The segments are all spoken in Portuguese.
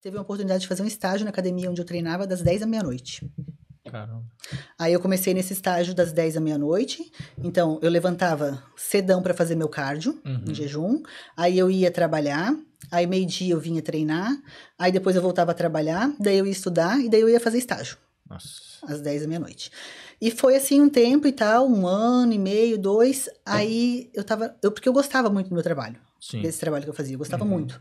Teve uma oportunidade de fazer um estágio na academia onde eu treinava das 10 à meia-noite. Caramba. Aí eu comecei nesse estágio das 10 à meia-noite. Então, eu levantava cedão para fazer meu cardio, uhum. em jejum. Aí eu ia trabalhar. Aí, meio-dia, eu vinha treinar. Aí, depois, eu voltava a trabalhar. Daí, eu ia estudar. E daí, eu ia fazer estágio. Nossa. Às 10 da meia-noite. E foi assim um tempo e tal, um ano e meio, dois. É. Aí, eu tava. Eu, porque eu gostava muito do meu trabalho. Sim. Desse trabalho que eu fazia. Eu gostava uhum. muito.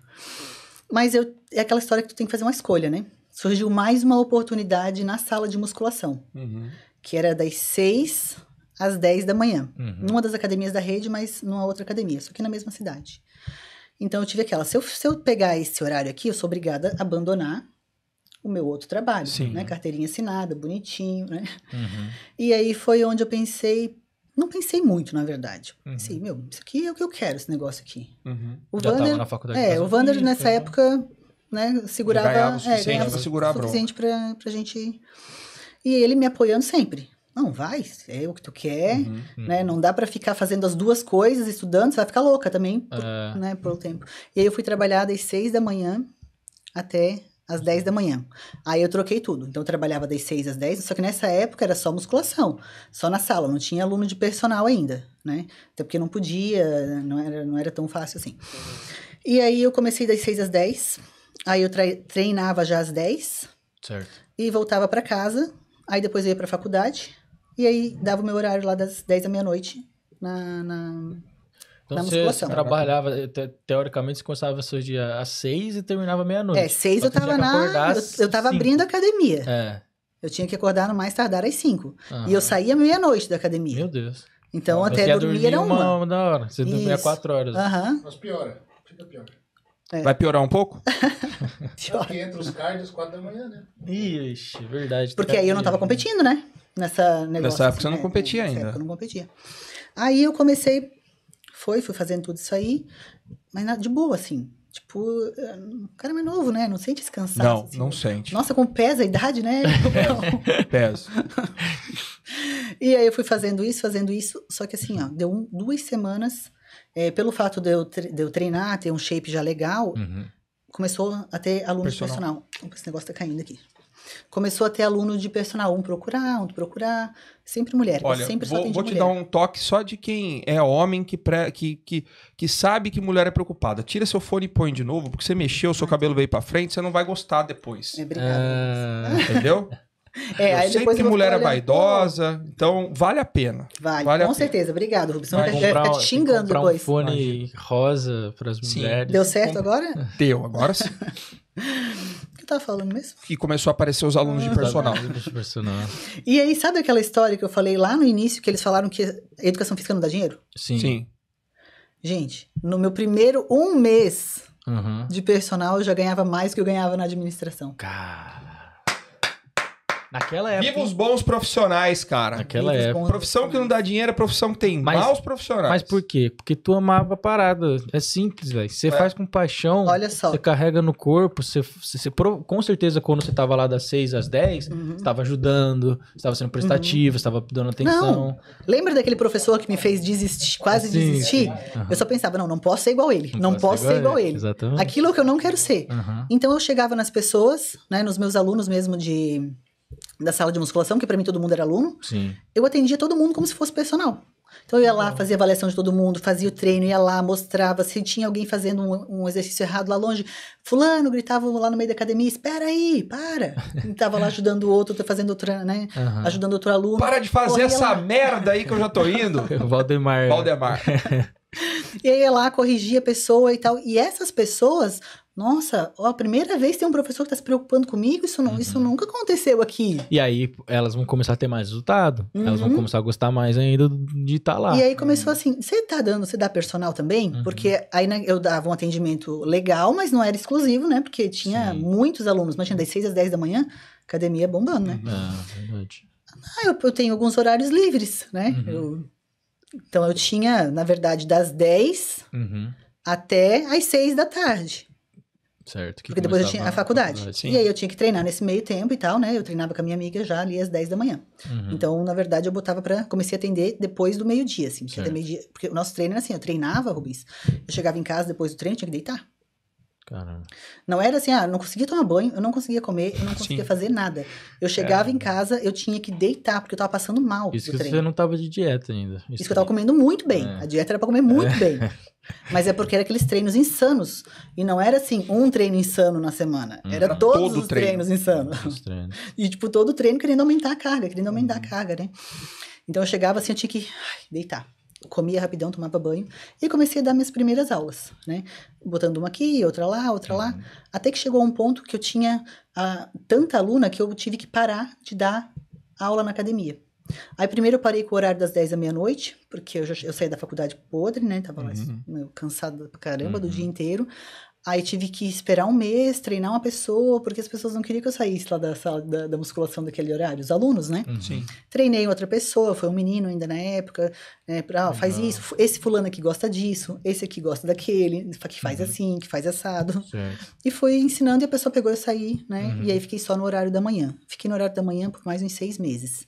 Mas eu, é aquela história que tu tem que fazer uma escolha, né? Surgiu mais uma oportunidade na sala de musculação, uhum. que era das 6 às 10 da manhã. Uhum. Numa das academias da rede, mas numa outra academia, só que na mesma cidade. Então eu tive aquela, se eu, se eu pegar esse horário aqui, eu sou obrigada a abandonar o meu outro trabalho, Sim. né? Carteirinha assinada, bonitinho, né? Uhum. E aí foi onde eu pensei, não pensei muito, na verdade. Uhum. meu, isso aqui é o que eu quero, esse negócio aqui. Uhum. O Já Vander, na faculdade. É, o Vander nessa né? época, né, segurava... ganhava o suficiente, é, ganhava pra, gente... E ele me apoiando sempre. Não, vai, é o que tu quer, uhum, né? Uhum. Não dá para ficar fazendo as duas coisas, estudando, você vai ficar louca também, por, é... né, por um tempo. E aí eu fui trabalhar das seis da manhã até às 10 da manhã. Aí eu troquei tudo. Então eu trabalhava das 6 às 10, só que nessa época era só musculação, só na sala, não tinha aluno de personal ainda, né? Até porque não podia, não era, não era tão fácil assim. E aí eu comecei das 6 às 10, aí eu treinava já às 10. Certo. E voltava para casa, aí depois eu ia para faculdade, e aí dava o meu horário lá das 10 da meia-noite na, na então, na musculação. Você trabalhava, eh, te, teoricamente, você começava seus dias às seis e terminava meia-noite. É, seis eu tava na. Eu, eu tava cinco. abrindo a academia. É. Eu tinha que acordar no mais tardar às cinco. E eu saía meia-noite da academia. Meu Deus. Então, até dormir era uma. uma. uma da hora. Você Isso. dormia quatro horas. Aham. Mas piora. Fica pior. É. Vai piorar um pouco? É pior. entra os às quatro da manhã, né? Ixi, verdade. Porque aí eu não tava competindo, né? Nessa negócio. Assim, né? Nessa época assim, você não competia né? ainda. Nessa época eu não competia. Aí eu comecei foi, fui fazendo tudo isso aí, mas na, de boa, assim. Tipo, eh, o cara é mais novo, né? Não sente esse cansaço. Não, assim. não sente. Nossa, como pesa a idade, né? peso é, e aí eu fui fazendo isso, fazendo isso. Só que assim, ó, deu um, duas semanas. É, pelo fato de eu, de eu treinar, ter um shape já legal, uhum. começou a ter aluno personal. personal. Opa, esse negócio tá caindo aqui. Começou a ter aluno de personal, um procurar, outro procurar, sempre mulher. Olha, sempre vou, vou te mulher. dar um toque só de quem é homem que, pré, que, que, que sabe que mulher é preocupada. Tira seu fone e põe de novo, porque você mexeu, seu ah. cabelo veio para frente, você não vai gostar depois. É, obrigado. Ah... Entendeu? É, eu aí sei que mulher é vaidosa, então vale a pena. Vale, vale com certeza. Pena. Obrigado, Rubens. Não fica te xingando depois. Um fone rosa para as mulheres. Deu certo agora? Deu, agora sim. tá falando mesmo? que começou a aparecer ah, tá os alunos de personal. e aí, sabe aquela história que eu falei lá no início, que eles falaram que educação física não dá dinheiro? Sim. Sim. Gente, no meu primeiro um mês uhum. de personal, eu já ganhava mais que eu ganhava na administração. Cara... Naquela época. Viva os bons profissionais, cara. Naquela é época. Profissão que não dá dinheiro é profissão que tem mas, maus profissionais. Mas por quê? Porque tu amava a parada. É simples, velho. Você é. faz com paixão. Olha só. Você carrega no corpo. Você, você, com certeza, quando você tava lá das 6 às 10, uhum. você tava ajudando, você tava sendo prestativo, uhum. você tava dando atenção. Não. Lembra daquele professor que me fez desistir, quase sim, desistir? Sim. Uhum. Eu só pensava, não, não posso ser igual ele. Não, não posso ser igual, ser igual ele. ele. Exatamente. Aquilo que eu não quero ser. Então eu chegava nas pessoas, né, nos meus alunos mesmo de da sala de musculação, que para mim todo mundo era aluno. Sim. Eu atendia todo mundo como se fosse personal. Então eu ia lá, fazia avaliação de todo mundo, fazia o treino, ia lá, mostrava se tinha alguém fazendo um, um exercício errado lá longe. Fulano gritava lá no meio da academia, espera aí, para. E tava lá ajudando o outro, fazendo outra, né? Uhum. Ajudando outro aluno. Para de fazer essa lá. merda aí que eu já tô indo. Valdemar. Valdemar. e aí ia lá, corrigia a pessoa e tal. E essas pessoas nossa, ó, a primeira vez tem um professor que está se preocupando comigo, isso, não, uhum. isso nunca aconteceu aqui. E aí elas vão começar a ter mais resultado, uhum. elas vão uhum. começar a gostar mais ainda de estar tá lá. E aí começou uhum. assim, você tá dando, você dá personal também? Uhum. Porque aí né, eu dava um atendimento legal, mas não era exclusivo, né? Porque tinha Sim. muitos alunos, imagina, das 6 às 10 da manhã, academia bombando, né? É, verdade. Ah, eu, eu tenho alguns horários livres, né? Eu, então eu tinha, na verdade, das 10 até as 6 da tarde. Certo. Que Porque depois eu tinha a faculdade. faculdade e aí eu tinha que treinar nesse meio tempo e tal, né? Eu treinava com a minha amiga já ali às 10 da manhã. Uhum. Então, na verdade, eu botava para Comecei a atender depois do meio-dia, assim. Porque, meio -dia... Porque o nosso treino era assim, eu treinava, Rubens. Eu chegava em casa depois do treino, tinha que deitar. Caramba. Não era assim, ah, não conseguia tomar banho, eu não conseguia comer, eu não conseguia Sim. fazer nada. Eu chegava é. em casa, eu tinha que deitar, porque eu tava passando mal. Isso que treino. você não tava de dieta ainda. Isso, Isso que eu tava comendo muito bem. É. A dieta era pra comer muito é. bem. Mas é porque era aqueles treinos insanos. E não era assim, um treino insano na semana. Hum. Era todos todo os treino. treinos insanos. E, tipo, todo treino querendo aumentar a carga, querendo aumentar a uhum. carga, né? Então eu chegava assim, eu tinha que ai, deitar comia rapidão, tomava banho, e comecei a dar minhas primeiras aulas, né? Botando uma aqui, outra lá, outra uhum. lá, até que chegou a um ponto que eu tinha ah, tanta aluna que eu tive que parar de dar aula na academia. Aí primeiro eu parei com o horário das 10 da meia-noite, porque eu, já, eu saí da faculdade podre, né? Tava uhum. pra caramba uhum. do dia inteiro. Aí tive que esperar um mês, treinar uma pessoa, porque as pessoas não queriam que eu saísse lá da sala da, da musculação daquele horário, os alunos, né? Uhum. Sim. Treinei outra pessoa, foi um menino ainda na época, né? Pra, ah, faz uhum. isso, esse fulano aqui gosta disso, esse aqui gosta daquele, que faz uhum. assim, que faz assado. Certo. E foi ensinando e a pessoa pegou eu saí, né? Uhum. E aí fiquei só no horário da manhã. Fiquei no horário da manhã por mais uns seis meses.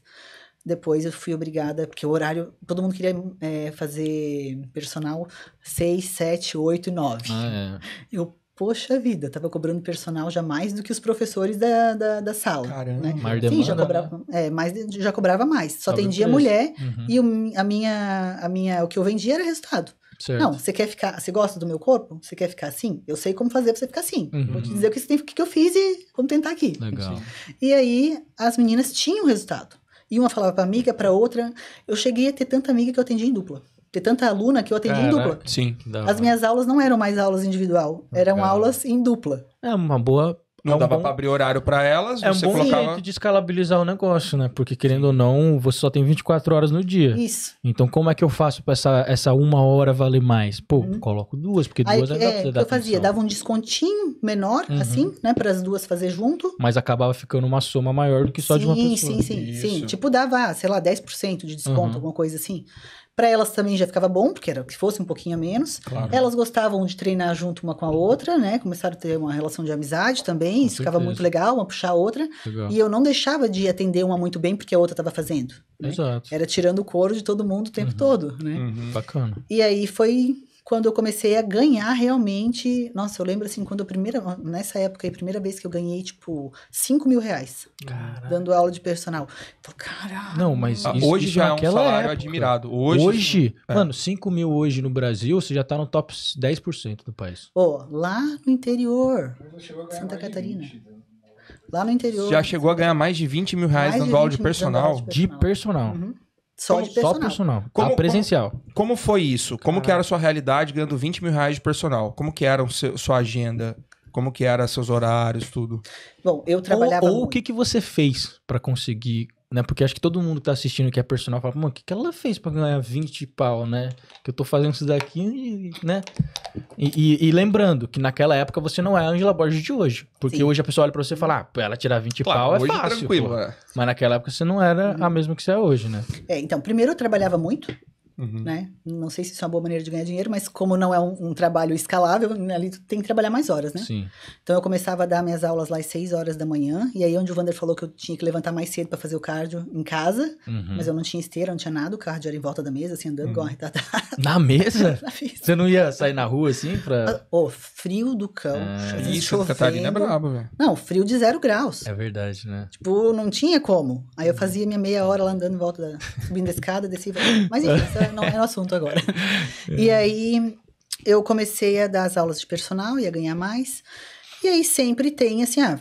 Depois eu fui obrigada, porque o horário. Todo mundo queria é, fazer personal 6, 7, 8 e 9. Ah, é. Eu, poxa vida, tava cobrando personal já mais do que os professores da, da, da sala. Né? Caramba, né? mais demanda, Sim, já cobrava, né? é, mais, já cobrava mais. Só Sobre tendia mulher uhum. e o, a minha, a minha, o que eu vendia era resultado. Certo. Não, você quer ficar, você gosta do meu corpo? Você quer ficar assim? Eu sei como fazer pra você ficar assim. Uhum. Vou te dizer o que, tem, o que eu fiz e vamos tentar aqui. Legal. E aí, as meninas tinham resultado. E uma falava para amiga, para outra. Eu cheguei a ter tanta amiga que eu atendi em dupla. Ter tanta aluna que eu atendi em dupla. Sim, As minhas aulas não eram mais aulas individual, eram aulas em dupla. É uma boa não é dava bom... para abrir horário para elas. É um bom colocava... jeito de escalabilizar o negócio, né? Porque querendo ou não, você só tem 24 horas no dia. Isso. Então, como é que eu faço para essa, essa uma hora valer mais? Pô, uhum. coloco duas, porque Aí, duas é, dá é pra você dar Eu fazia, dava um descontinho menor, uhum. assim, né? Para as duas fazer junto. Mas acabava ficando uma soma maior do que só sim, de uma pessoa. Sim, sim, sim, sim. Tipo, dava, sei lá, 10% de desconto, uhum. alguma coisa assim. Para elas também já ficava bom, porque era que fosse um pouquinho a menos. Claro. Elas gostavam de treinar junto uma com a outra, né? Começaram a ter uma relação de amizade também bem, isso ficava muito legal, uma puxar a outra. Legal. E eu não deixava de atender uma muito bem porque a outra estava fazendo. Né? Exato. Era tirando o couro de todo mundo o tempo uhum. todo, né? Uhum. Bacana. E aí foi quando eu comecei a ganhar realmente. Nossa, eu lembro assim, quando a primeira. Nessa época, a primeira vez que eu ganhei, tipo, 5 mil reais. Caraca. Dando aula de personal. caralho. Não, mas isso, hoje isso já é um salário época. admirado. Hoje. hoje é. Mano, 5 mil hoje no Brasil, você já tá no top 10% do país. Pô, oh, lá no interior. Santa Catarina. Lá no interior. Já chegou a ganhar mais de 20 mil reais dando aula de personal. De personal. De personal. Uhum. Só como, de personal. Só personal. Ah, como, a presencial. Como, como, foi isso? Como Caraca. que era a sua realidade ganhando 20 mil reais de personal? Como que era a sua agenda? Como que eram seus horários, tudo? Bom, eu trabalhava... Ou, ou o que, que você fez para conseguir né? Porque acho que todo mundo que tá assistindo que é personal fala, mano, o que, que ela fez para ganhar 20 pau, né? Que eu tô fazendo isso daqui, né? E, e, e lembrando que naquela época você não é a Angela Borges de hoje. Porque Sim. hoje a pessoa olha pra você e fala, ah, ela tirar 20 claro, pau é fácil. Tranquilo, é. Mas naquela época você não era a mesma que você é hoje, né? É, então, primeiro eu trabalhava muito, Uhum. Né? Não sei se isso é uma boa maneira de ganhar dinheiro, mas como não é um, um, trabalho escalável, né, ali tu tem que trabalhar mais horas, né? Sim. Então eu começava a dar minhas aulas lá às 6 horas da manhã, e aí onde o Vander falou que eu tinha que levantar mais cedo para fazer o cardio em casa, uhum. mas eu não tinha esteira, não tinha nada, o cardio era em volta da mesa, assim, andando uhum. igual uma Na mesa? na mesa? Você não ia sair na rua assim pra. Ah, ô, oh, frio do cão. É, isso, a Catarina é braba, velho. Não, frio de zero graus. É verdade, né? Tipo, não tinha como. Aí eu fazia minha meia hora lá andando em volta da. subindo a escada, descia. Mas enfim, não era o assunto agora. É. E aí eu comecei a dar as aulas de personal e a ganhar mais. E aí sempre tem assim, ah,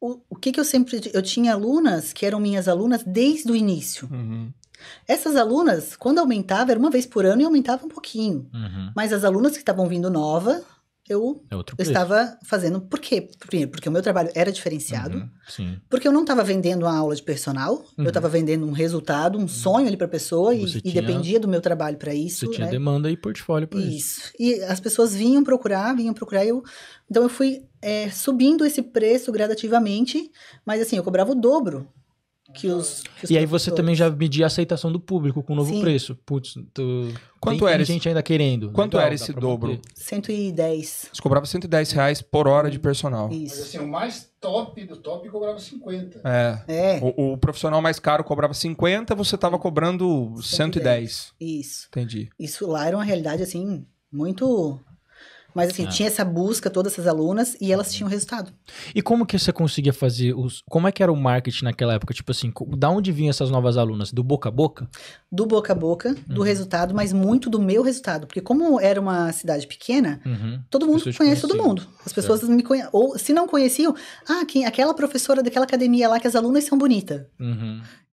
o, o que que eu sempre eu tinha alunas que eram minhas alunas desde o início. Uhum. Essas alunas, quando aumentava, era uma vez por ano e aumentava um pouquinho. Uhum. Mas as alunas que estavam vindo nova, eu, é estava fazendo. Por quê? Primeiro, porque o meu trabalho era diferenciado. Uhum, porque eu não estava vendendo uma aula de personal, uhum. eu estava vendendo um resultado, um sonho ali para a pessoa e, tinha, e, dependia do meu trabalho para isso. Você né? tinha demanda e portfólio para isso. isso. E as pessoas vinham procurar, vinham procurar. Eu, então eu fui é, subindo esse preço gradativamente, mas assim, eu cobrava o dobro que os. Que os e aí você também já media a aceitação do público com o novo Sim. preço. Putz, tu... Quanto tem, era tem esse... gente ainda querendo. Né? Quanto era esse dobro? 110. Você cobrava 110 reais por hora de hum, personal. Isso. Mas assim, o mais top do top cobrava 50. É. é. O, o, profissional mais caro cobrava 50, você tava cobrando 110. 110. Isso. Entendi. Isso lá era uma realidade assim, muito mas assim, é. tinha essa busca, todas essas alunas, e elas uhum. tinham resultado. E como que você conseguia fazer os. Como é que era o marketing naquela época? Tipo assim, da onde vinham essas novas alunas? Do boca a boca? Do boca a boca, uhum. do resultado, mas muito do meu resultado. Porque como era uma cidade pequena, uhum. todo mundo conhece conheciam. todo mundo. As pessoas certo. me conhecem. Ou se não conheciam, ah, quem, aquela professora daquela academia lá que as alunas são bonitas. Uhum.